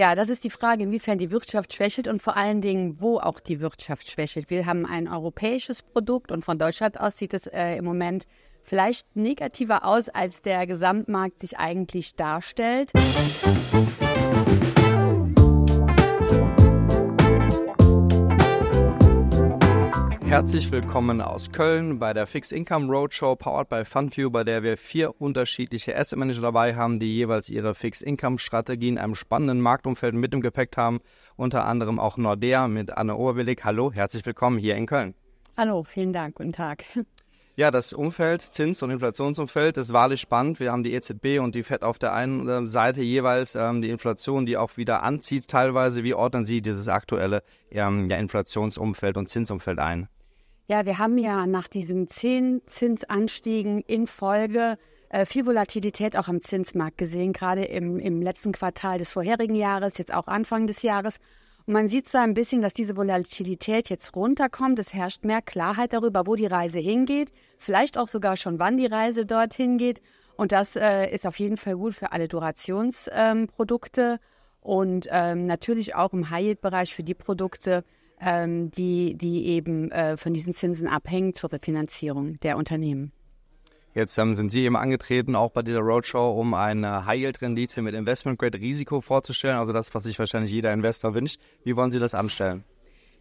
Ja, das ist die Frage, inwiefern die Wirtschaft schwächelt und vor allen Dingen, wo auch die Wirtschaft schwächelt. Wir haben ein europäisches Produkt und von Deutschland aus sieht es äh, im Moment vielleicht negativer aus, als der Gesamtmarkt sich eigentlich darstellt. Musik Herzlich willkommen aus Köln bei der Fixed Income Roadshow powered by FunView, bei der wir vier unterschiedliche Asset Manager dabei haben, die jeweils ihre Fixed Income Strategie in einem spannenden Marktumfeld mit im Gepäck haben. Unter anderem auch Nordea mit Anne Oberwillig. Hallo, herzlich willkommen hier in Köln. Hallo, vielen Dank, guten Tag. Ja, das Umfeld, Zins- und Inflationsumfeld ist wahrlich spannend. Wir haben die EZB und die FED auf der einen äh, Seite jeweils ähm, die Inflation, die auch wieder anzieht teilweise. Wie ordnen Sie dieses aktuelle ähm, ja, Inflationsumfeld und Zinsumfeld ein? Ja, wir haben ja nach diesen zehn Zinsanstiegen in Folge äh, viel Volatilität auch am Zinsmarkt gesehen, gerade im, im letzten Quartal des vorherigen Jahres, jetzt auch Anfang des Jahres. Und man sieht so ein bisschen, dass diese Volatilität jetzt runterkommt. Es herrscht mehr Klarheit darüber, wo die Reise hingeht, vielleicht auch sogar schon, wann die Reise dorthin geht. Und das äh, ist auf jeden Fall gut für alle Durationsprodukte ähm, und ähm, natürlich auch im High-Yield-Bereich für die Produkte, ähm, die, die eben äh, von diesen Zinsen abhängen zur Refinanzierung der Unternehmen. Jetzt ähm, sind Sie eben angetreten, auch bei dieser Roadshow, um eine High-Yield-Rendite mit Investment-Grade-Risiko vorzustellen, also das, was sich wahrscheinlich jeder Investor wünscht. Wie wollen Sie das anstellen?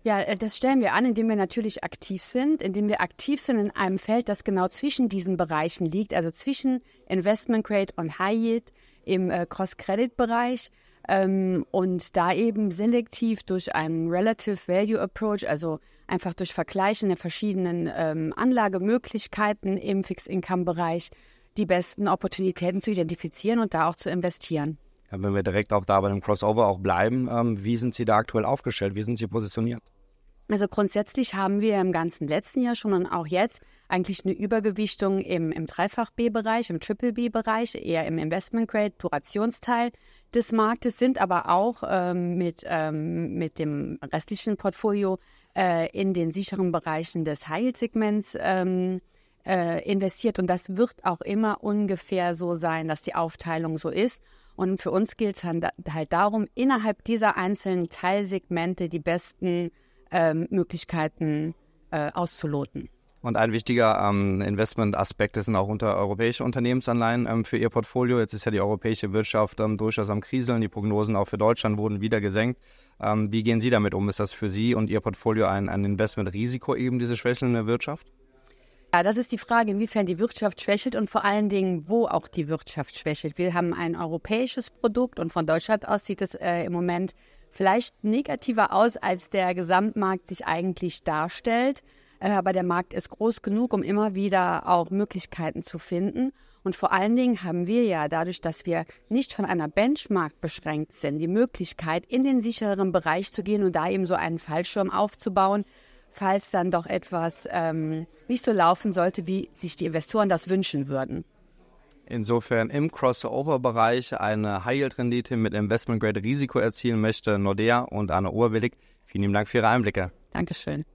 Ja, äh, das stellen wir an, indem wir natürlich aktiv sind, indem wir aktiv sind in einem Feld, das genau zwischen diesen Bereichen liegt, also zwischen Investment Grade und High Yield im äh, Cross-Credit-Bereich ähm, und da eben selektiv durch einen Relative Value Approach, also einfach durch Vergleichen der verschiedenen ähm, Anlagemöglichkeiten im Fixed-Income-Bereich die besten Opportunitäten zu identifizieren und da auch zu investieren wenn wir direkt auch da bei dem Crossover auch bleiben, ähm, wie sind Sie da aktuell aufgestellt? Wie sind Sie positioniert? Also grundsätzlich haben wir im ganzen letzten Jahr schon und auch jetzt eigentlich eine Übergewichtung im, im Dreifach-B-Bereich, im Triple-B-Bereich, eher im Investment-Grade-Durationsteil des Marktes, sind aber auch ähm, mit, ähm, mit dem restlichen Portfolio äh, in den sicheren Bereichen des High-Segments ähm, äh, investiert. Und das wird auch immer ungefähr so sein, dass die Aufteilung so ist. Und für uns gilt es halt, halt darum, innerhalb dieser einzelnen Teilsegmente die besten ähm, Möglichkeiten äh, auszuloten. Und ein wichtiger ähm, Investmentaspekt sind auch unter europäische Unternehmensanleihen ähm, für ihr Portfolio. Jetzt ist ja die europäische Wirtschaft ähm, durchaus am Kriseln. Die Prognosen auch für Deutschland wurden wieder gesenkt. Ähm, wie gehen Sie damit um? Ist das für Sie und Ihr Portfolio ein, ein Investmentrisiko eben, diese schwächelnde Wirtschaft? Ja, das ist die Frage, inwiefern die Wirtschaft schwächelt und vor allen Dingen, wo auch die Wirtschaft schwächelt. Wir haben ein europäisches Produkt und von Deutschland aus sieht es äh, im Moment vielleicht negativer aus, als der Gesamtmarkt sich eigentlich darstellt. Äh, aber der Markt ist groß genug, um immer wieder auch Möglichkeiten zu finden. Und vor allen Dingen haben wir ja dadurch, dass wir nicht von einer Benchmark beschränkt sind, die Möglichkeit, in den sicheren Bereich zu gehen und da eben so einen Fallschirm aufzubauen, falls dann doch etwas ähm, nicht so laufen sollte, wie sich die Investoren das wünschen würden. Insofern im Crossover-Bereich eine High-Yield-Rendite mit Investment-Grade-Risiko erzielen möchte Nordea und Anna Oberwillig. Vielen lieben Dank für Ihre Einblicke. Dankeschön.